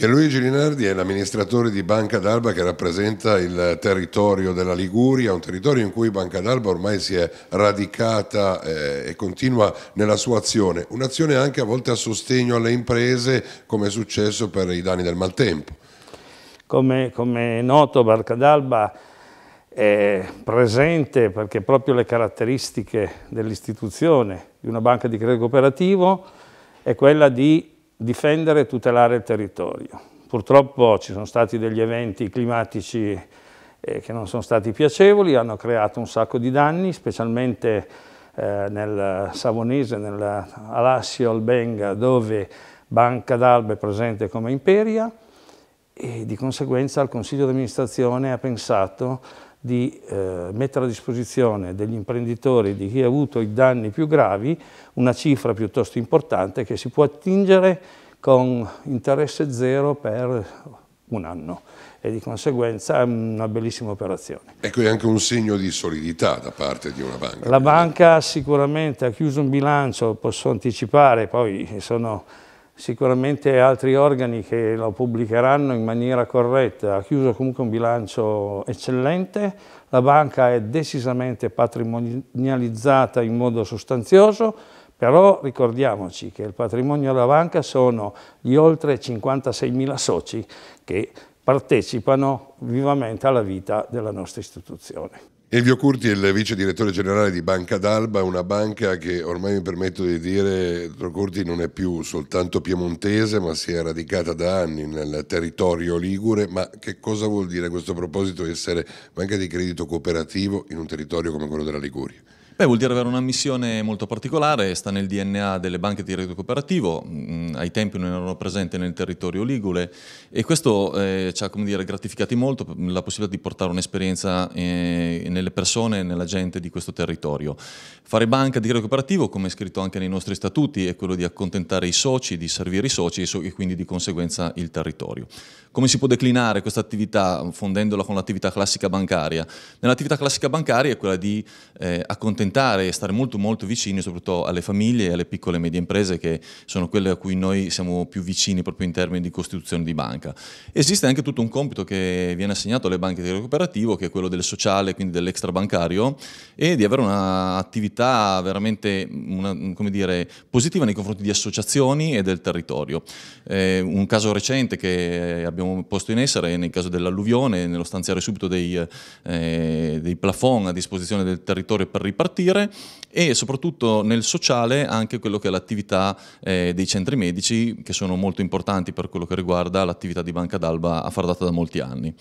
Pierluigi Linardi è l'amministratore di Banca d'Alba che rappresenta il territorio della Liguria, un territorio in cui Banca d'Alba ormai si è radicata eh, e continua nella sua azione, un'azione anche a volte a sostegno alle imprese come è successo per i danni del maltempo. Come, come è noto Banca d'Alba è presente perché proprio le caratteristiche dell'istituzione di una banca di credito cooperativo è quella di difendere e tutelare il territorio. Purtroppo ci sono stati degli eventi climatici eh, che non sono stati piacevoli, hanno creato un sacco di danni, specialmente eh, nel Savonese, nell'Alassio Albenga, dove Banca d'Alba è presente come imperia e di conseguenza il Consiglio di amministrazione ha pensato di eh, mettere a disposizione degli imprenditori, di chi ha avuto i danni più gravi, una cifra piuttosto importante che si può attingere con interesse zero per un anno e di conseguenza è mm, una bellissima operazione. Ecco, è anche un segno di solidità da parte di una banca. La banca sicuramente ha chiuso un bilancio, posso anticipare, poi sono sicuramente altri organi che lo pubblicheranno in maniera corretta. Ha chiuso comunque un bilancio eccellente, la banca è decisamente patrimonializzata in modo sostanzioso, però ricordiamoci che il patrimonio della banca sono gli oltre 56.000 soci che partecipano vivamente alla vita della nostra istituzione. Elvio Curti è il vice direttore generale di Banca d'Alba, una banca che ormai mi permetto di dire, dottor Curti, non è più soltanto piemontese, ma si è radicata da anni nel territorio ligure. Ma che cosa vuol dire a questo proposito essere banca di credito cooperativo in un territorio come quello della Liguria? Beh, vuol dire avere una missione molto particolare, sta nel DNA delle banche di credito cooperativo, mm, ai tempi non erano presenti nel territorio ligure e questo eh, ci ha dire, gratificati molto mm, la possibilità di portare un'esperienza eh, nelle persone e nella gente di questo territorio. Fare banca di credito cooperativo, come è scritto anche nei nostri statuti, è quello di accontentare i soci, di servire i soci e quindi di conseguenza il territorio. Come si può declinare questa attività fondendola con l'attività classica bancaria? Nell'attività classica bancaria è quella di eh, accontentare alimentare e stare molto molto vicini soprattutto alle famiglie e alle piccole e medie imprese che sono quelle a cui noi siamo più vicini proprio in termini di costituzione di banca. Esiste anche tutto un compito che viene assegnato alle banche di cooperativo che è quello del sociale, quindi dell'extrabancario e di avere un'attività veramente una, dire, positiva nei confronti di associazioni e del territorio. Eh, un caso recente che abbiamo posto in essere è nel caso dell'alluvione, nello stanziare subito dei, eh, dei plafond a disposizione del territorio per ripartire partire e soprattutto nel sociale anche quello che è l'attività eh, dei centri medici che sono molto importanti per quello che riguarda l'attività di Banca d'Alba a far data da molti anni.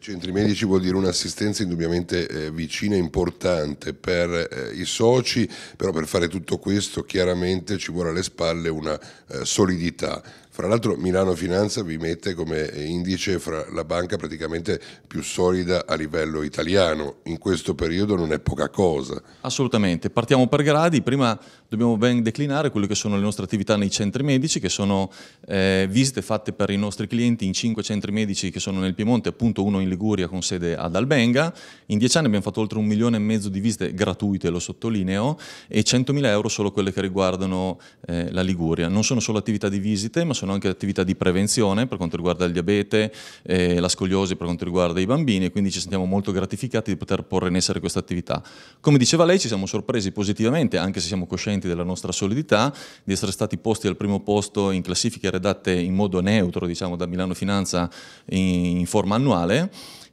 Centri medici vuol dire un'assistenza indubbiamente eh, vicina e importante per eh, i soci, però per fare tutto questo chiaramente ci vuole alle spalle una eh, solidità. Fra l'altro Milano Finanza vi mette come indice fra la banca praticamente più solida a livello italiano, in questo periodo non è poca cosa. Assolutamente, partiamo per gradi, prima dobbiamo ben declinare quelle che sono le nostre attività nei centri medici, che sono eh, visite fatte per i nostri clienti in cinque centri medici che sono nel Piemonte, appunto uno in Liguria con sede ad Albenga, in dieci anni abbiamo fatto oltre un milione e mezzo di visite gratuite, lo sottolineo, e 100.000 euro solo quelle che riguardano eh, la Liguria. Non sono solo attività di visite, ma sono sono anche attività di prevenzione per quanto riguarda il diabete, eh, la scoliosi per quanto riguarda i bambini e quindi ci sentiamo molto gratificati di poter porre in essere questa attività. Come diceva lei ci siamo sorpresi positivamente, anche se siamo coscienti della nostra solidità, di essere stati posti al primo posto in classifiche redatte in modo neutro diciamo, da Milano Finanza in, in forma annuale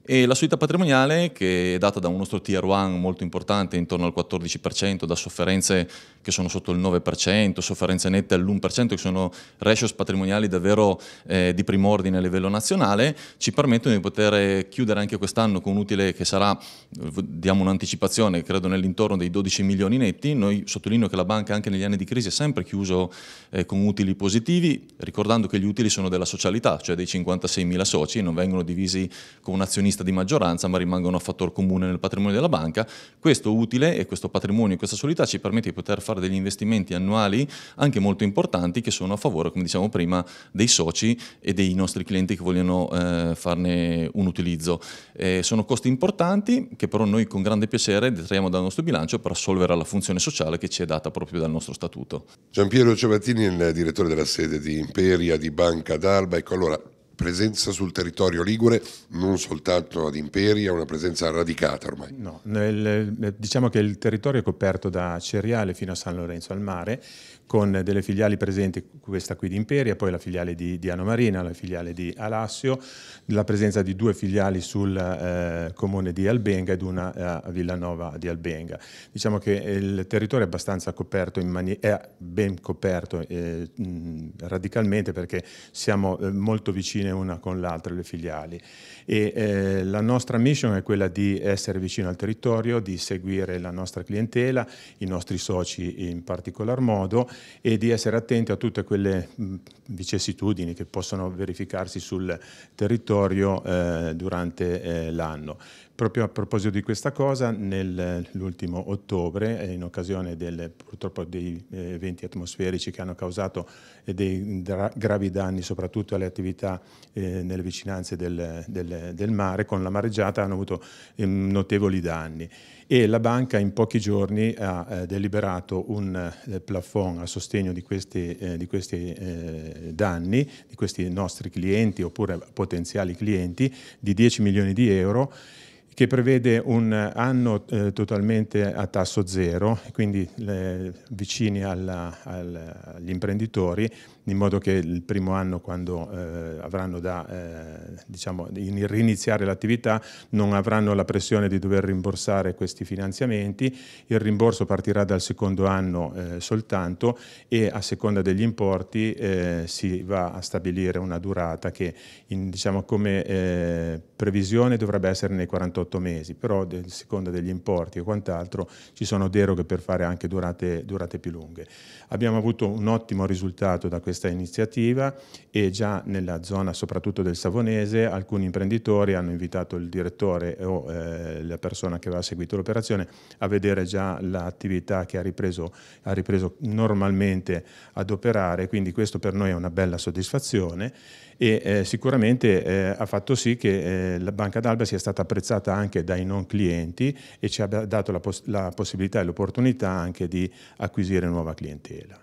e la sua età patrimoniale, che è data da un nostro tier 1 molto importante, intorno al 14%, da sofferenze che sono sotto il 9%, sofferenze nette all'1%, che sono ratios patrimoniali davvero eh, di ordine a livello nazionale, ci permettono di poter eh, chiudere anche quest'anno con un utile che sarà, diamo un'anticipazione, credo nell'intorno dei 12 milioni netti. Noi sottolineo che la banca anche negli anni di crisi è sempre chiuso eh, con utili positivi, ricordando che gli utili sono della socialità, cioè dei 56 mila soci, non vengono divisi con un azionista azionista di maggioranza ma rimangono a fattor comune nel patrimonio della banca. Questo utile e questo patrimonio, questa solidità ci permette di poter fare degli investimenti annuali anche molto importanti che sono a favore, come diciamo prima, dei soci e dei nostri clienti che vogliono eh, farne un utilizzo. Eh, sono costi importanti che però noi con grande piacere detraiamo dal nostro bilancio per assolvere la funzione sociale che ci è data proprio dal nostro statuto. Gian Piero Ciavattini, il direttore della sede di Imperia di Banca d'Alba. Ecco allora, presenza sul territorio ligure non soltanto ad Imperia, una presenza radicata ormai. No, nel, eh, diciamo che il territorio è coperto da Ceriale fino a San Lorenzo al mare, con delle filiali presenti, questa qui di Imperia, poi la filiale di, di Anomarina, la filiale di Alassio, la presenza di due filiali sul eh, comune di Albenga ed una eh, a Villanova di Albenga. Diciamo che il territorio è abbastanza coperto, è ben coperto eh, mh, radicalmente perché siamo eh, molto vicini vicine una con l'altra le filiali e eh, la nostra mission è quella di essere vicino al territorio, di seguire la nostra clientela, i nostri soci in particolar modo e di essere attenti a tutte quelle mm, vicissitudini che possono verificarsi sul territorio eh, durante eh, l'anno. Proprio a proposito di questa cosa, nell'ultimo ottobre, eh, in occasione del, purtroppo dei eh, eventi atmosferici che hanno causato eh, dei gravi danni soprattutto alle attività nelle vicinanze del, del, del, mare, con la mareggiata hanno avuto ehm, notevoli danni e la banca in pochi giorni ha deliberato un plafond a sostegno di questi, di questi danni, di questi nostri clienti oppure potenziali clienti, di 10 milioni di euro che prevede un anno eh, totalmente a tasso zero, quindi le, eh, vicini alla, alla, agli imprenditori, in modo che il primo anno, quando eh, avranno da eh, diciamo, riniziare l'attività, non avranno la pressione di dover rimborsare questi finanziamenti. Il rimborso partirà dal secondo anno eh, soltanto e a seconda degli importi eh, si va a stabilire una durata che in, diciamo, come eh, previsione dovrebbe essere nei 48 mesi, però a seconda degli importi e quant'altro ci sono deroghe per fare anche durate, durate più lunghe. Abbiamo avuto un ottimo risultato da questa questa iniziativa e già nella zona soprattutto del Savonese alcuni imprenditori hanno invitato il direttore o eh, la persona che aveva seguito l'operazione a vedere già l'attività che ha ripreso, ha ripreso normalmente ad operare, quindi questo per noi è una bella soddisfazione e eh, sicuramente eh, ha fatto sì che eh, la Banca d'Alba sia stata apprezzata anche dai non clienti e ci abbia dato la, pos la possibilità e l'opportunità anche di acquisire nuova clientela.